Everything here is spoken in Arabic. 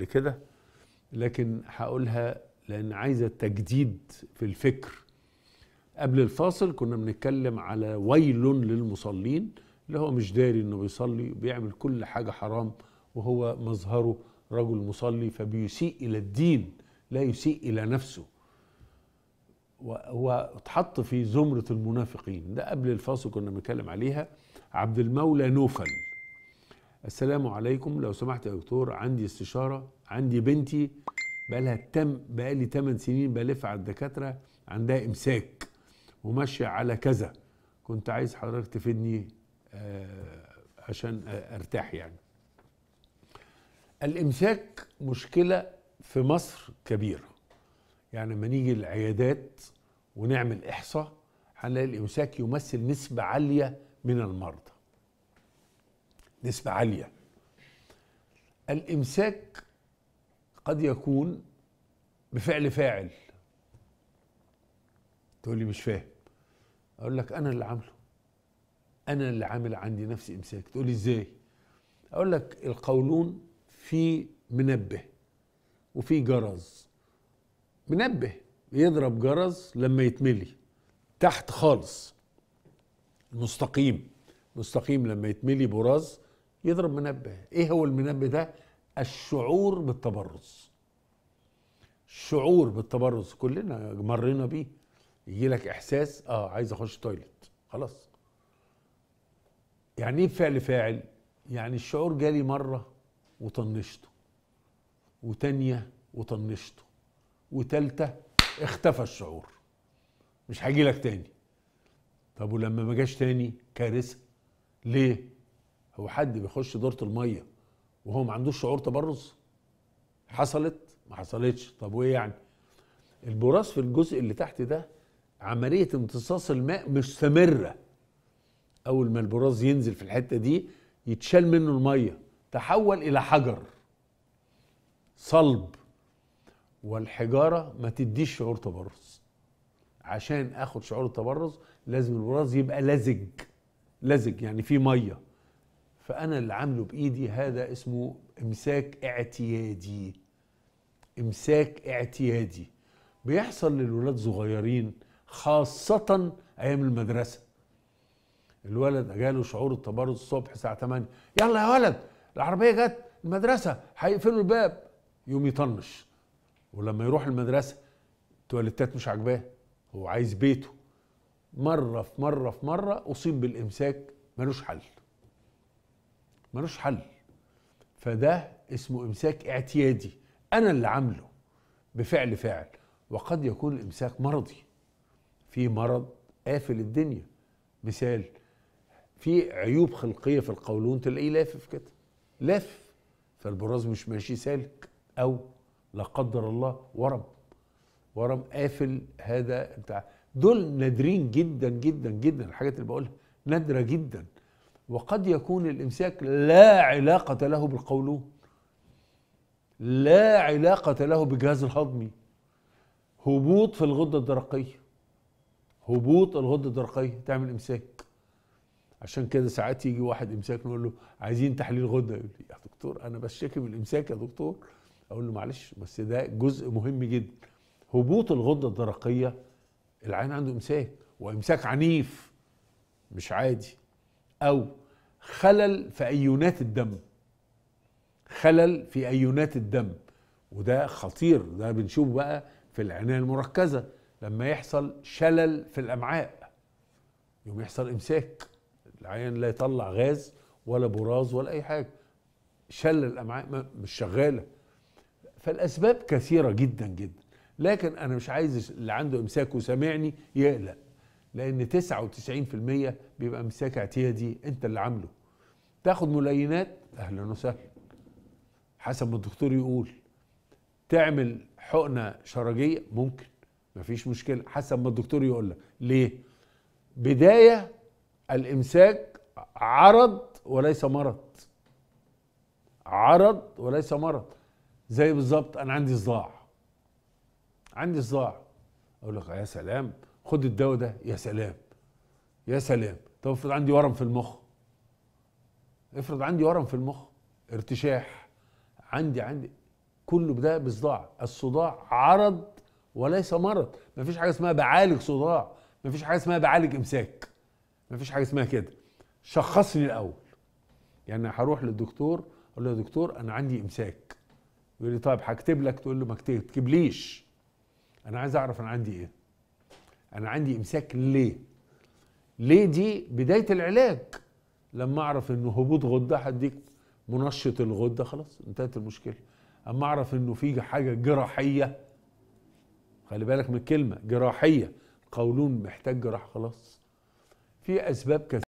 قبل كده لكن هقولها لان عايزه تجديد في الفكر قبل الفاصل كنا بنتكلم على ويل للمصلين اللي هو مش داري انه بيصلي وبيعمل كل حاجه حرام وهو مظهره رجل مصلي فبيسيء الى الدين لا يسيء الى نفسه واتحط في زمره المنافقين ده قبل الفاصل كنا بنتكلم عليها عبد المولى نوفل السلام عليكم لو سمحت يا دكتور عندي استشاره عندي بنتي بقالها تم بقالي 8 سنين بلف على الدكاتره عندها امساك وماشيه على كذا كنت عايز حضرتك تفيدني آه، عشان ارتاح يعني الامساك مشكله في مصر كبيره يعني لما نيجي العيادات ونعمل احصاء هنلاقي الامساك يمثل نسبه عاليه من المرضى نسبة عالية الإمساك قد يكون بفعل فاعل تقول لي مش فاهم أقول لك أنا اللي عامله أنا اللي عامل عندي نفسي إمساك تقول لي إزاي أقول لك القولون في منبه وفي جرز منبه بيضرب جرز لما يتملي تحت خالص مستقيم مستقيم لما يتملي براز يضرب منبه ايه هو المنبه ده الشعور بالتبرز الشعور بالتبرز كلنا مرينا بيه يجي لك احساس اه عايز اخش تويلت خلاص يعني ايه فعل فاعل يعني الشعور جالي مره وطنشته وتانية وطنشته وتالتة اختفى الشعور مش هيجي لك تاني طب ولما ما جاش تاني كارثه ليه هو حد بيخش دورة المية وهو ما عندوش شعور تبرز حصلت ما حصلتش طب وايه يعني البراز في الجزء اللي تحت ده عملية امتصاص الماء مستمرة أول ما البراز ينزل في الحتة دي يتشال منه المية تحول إلى حجر صلب والحجارة ما تديش شعور تبرز عشان اخد شعور التبرز لازم البراز يبقى لزج لزج يعني فيه ميه فانا اللي عامله بايدي هذا اسمه امساك اعتيادي امساك اعتيادي بيحصل للولاد صغيرين خاصة أيام المدرسة الولد جاله شعور التبرد الصبح الساعة 8 يلا يا ولد العربية جت المدرسة هيقفلوا الباب يقوم يطنش ولما يروح المدرسة التواليتات مش عاجباه هو عايز بيته مرة في مرة في مرة أصيب بالإمساك ملوش حل ملوش حل فده اسمه امساك اعتيادي انا اللي عامله بفعل فاعل وقد يكون الامساك مرضي في مرض قافل الدنيا مثال في عيوب خلقيه في القولون تلاقيه لافف كده لف فالبراز مش ماشي سالك او لا قدر الله ورم ورم قافل هذا بتاع دول نادرين جدا جدا جدا الحاجات اللي بقولها نادره جدا وقد يكون الامساك لا علاقه له بالقولون لا علاقه له بالجهاز الهضمي هبوط في الغده الدرقيه هبوط الغده الدرقيه تعمل امساك عشان كده ساعات يجي واحد امساك نقول له عايزين تحليل غده يقول لي يا دكتور انا بشتكي من الامساك يا دكتور اقول له معلش بس ده جزء مهم جدا هبوط الغده الدرقيه العين عنده امساك وامساك عنيف مش عادي أو خلل في أيونات الدم خلل في أيونات الدم وده خطير ده بنشوفه بقى في العناية المركزة لما يحصل شلل في الأمعاء يوم يحصل إمساك العيان لا يطلع غاز ولا براز ولا أي حاجة شلل الأمعاء مش شغالة فالأسباب كثيرة جدا جدا لكن أنا مش عايز اللي عنده إمساك وسامعني يقلق لان 99% بيبقى مساك اعتيادي انت اللي عامله تاخد ملينات اهلا وسهلا حسب ما الدكتور يقول تعمل حقنه شرجيه ممكن مفيش مشكله حسب ما الدكتور يقول لك ليه بدايه الامساك عرض وليس مرض عرض وليس مرض زي بالظبط انا عندي صداع عندي صداع اقول لك يا سلام خد الدواء ده يا سلام يا سلام طب افرض عندي ورم في المخ افرض عندي ورم في المخ ارتشاح عندي عندي كله ده بصداع الصداع عرض وليس مرض مفيش حاجه اسمها بعالج صداع مفيش حاجه اسمها بعالج امساك مفيش حاجه اسمها كده شخصني الاول يعني هروح للدكتور اقول له يا دكتور انا عندي امساك يقول لي طيب هكتب لك تقول له ما تكتبليش انا عايز اعرف انا عندي ايه انا عندي امساك ليه ليه دي بدايه العلاج لما اعرف ان هبوط غده هديك منشط الغده خلاص انتهت المشكله اما اعرف انه في حاجه جراحيه خلي بالك من الكلمه جراحيه قولون محتاج جراح خلاص في اسباب كثيره